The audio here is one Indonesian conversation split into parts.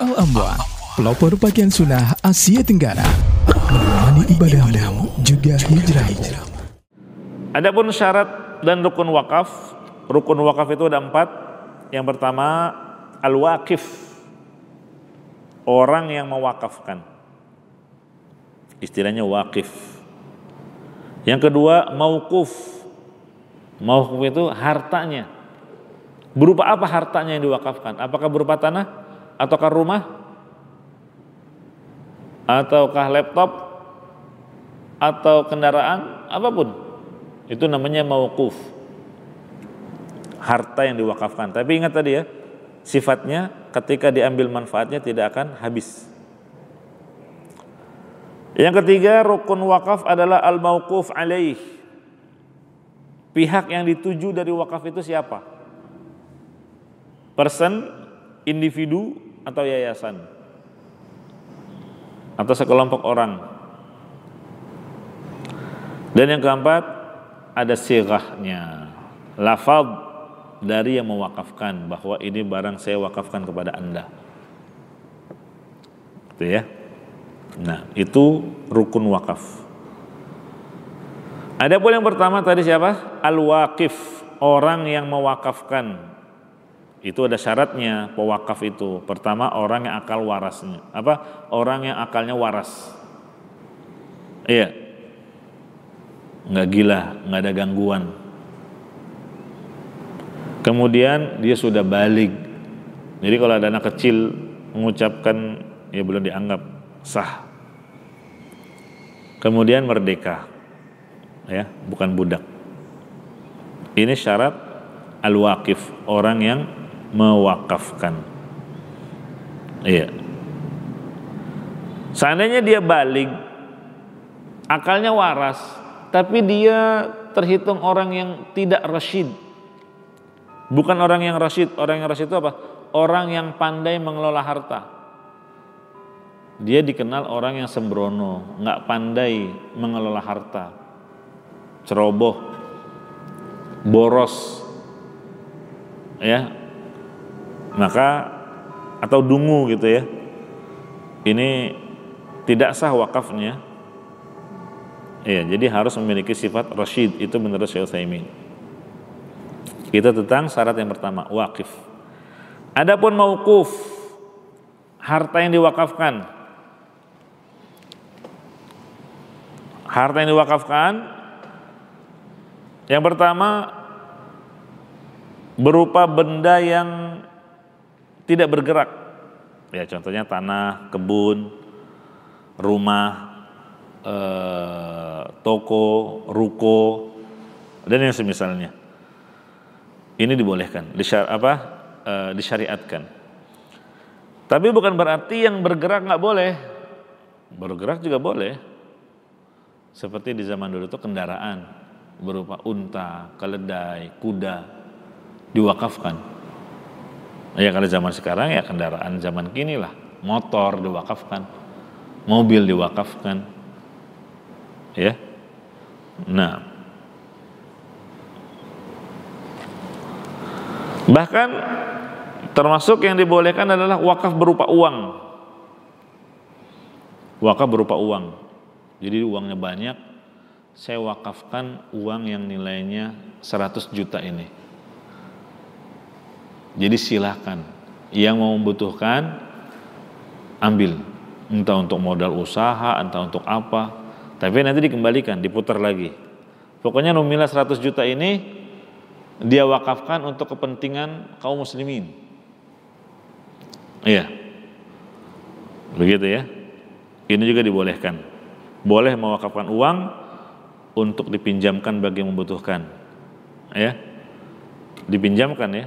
Al-Amwan, pelopor pakaian sunnah Asia Tenggara. Menemani ibadahmu juga hijrahmu. Adapun syarat dan rukun wakaf, rukun wakaf itu ada empat. Yang pertama al-wakif, orang yang mewakafkan. Istilahnya wakif. Yang kedua maukuf, maukuf itu hartanya. Berupa apa hartanya yang diwakafkan? Apakah berupa tanah? ataukah rumah ataukah laptop atau kendaraan apapun itu namanya mauquf harta yang diwakafkan tapi ingat tadi ya sifatnya ketika diambil manfaatnya tidak akan habis yang ketiga rukun wakaf adalah al mauquf alaih pihak yang dituju dari wakaf itu siapa person individu atau yayasan atau sekelompok orang. Dan yang keempat ada sirahnya. Lafaz dari yang mewakafkan bahwa ini barang saya wakafkan kepada Anda. Itu ya. Nah, itu rukun wakaf. ada pun yang pertama tadi siapa? Al-waqif, orang yang mewakafkan itu ada syaratnya pewakaf itu. Pertama orang yang akal warasnya. Apa? Orang yang akalnya waras. Iya. Nggak gila, nggak ada gangguan. Kemudian dia sudah balik. Jadi kalau ada anak kecil mengucapkan ya belum dianggap sah. Kemudian merdeka. Ya, bukan budak. Ini syarat al-waqif, orang yang mewakafkan. Iya. Seandainya dia balik, akalnya waras, tapi dia terhitung orang yang tidak rasyid. Bukan orang yang rasyid, orang yang rasyid itu apa? Orang yang pandai mengelola harta. Dia dikenal orang yang sembrono, nggak pandai mengelola harta, ceroboh, boros, ya maka atau dungu gitu ya ini tidak sah wakafnya ya jadi harus memiliki sifat rasyid itu menurut Syekh Utsaimin kita tentang syarat yang pertama wakif adapun mauquf harta yang diwakafkan harta yang diwakafkan yang pertama berupa benda yang tidak bergerak. Ya contohnya tanah, kebun, rumah, eh, toko, ruko, dan yang semisalnya. Ini dibolehkan, disyar apa? Eh, disyariatkan. Tapi bukan berarti yang bergerak nggak boleh. Bergerak juga boleh. Seperti di zaman dulu itu kendaraan berupa unta, keledai, kuda diwakafkan Ya kalau zaman sekarang ya kendaraan zaman kini lah, motor diwakafkan, mobil diwakafkan, ya. Nah, bahkan termasuk yang dibolehkan adalah wakaf berupa uang, wakaf berupa uang. Jadi uangnya banyak, saya wakafkan uang yang nilainya 100 juta ini jadi silahkan yang mau membutuhkan ambil entah untuk modal usaha, entah untuk apa. Tapi nanti dikembalikan, diputar lagi. Pokoknya nominal 100 juta ini dia wakafkan untuk kepentingan kaum muslimin. Iya. Begitu ya. Ini juga dibolehkan. Boleh mewakafkan uang untuk dipinjamkan bagi yang membutuhkan. Ya. Dipinjamkan ya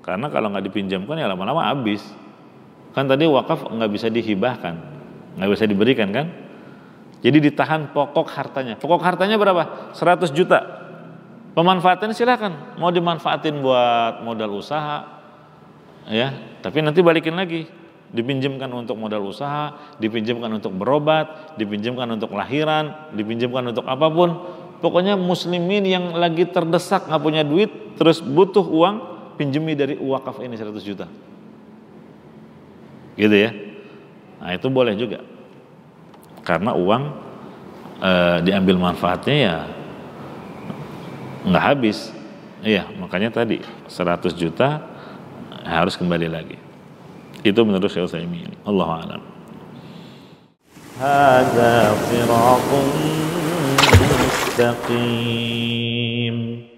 karena kalau nggak dipinjamkan ya lama-lama habis. Kan tadi wakaf nggak bisa dihibahkan, nggak bisa diberikan kan? Jadi ditahan pokok hartanya. Pokok hartanya berapa? 100 juta. Pemanfaatan silahkan. Mau dimanfaatin buat modal usaha, ya. Tapi nanti balikin lagi. Dipinjamkan untuk modal usaha, dipinjamkan untuk berobat, dipinjamkan untuk lahiran, dipinjamkan untuk apapun pokoknya muslimin yang lagi terdesak nggak punya duit terus butuh uang pinjemi dari wakaf ini 100 juta. Gitu ya. Nah, itu boleh juga. Karena uang e, diambil manfaatnya ya nggak habis. Iya, makanya tadi 100 juta harus kembali lagi. Itu menurut Syekh Utsaimin. Allahu a'lam. هذا صراط مستقيم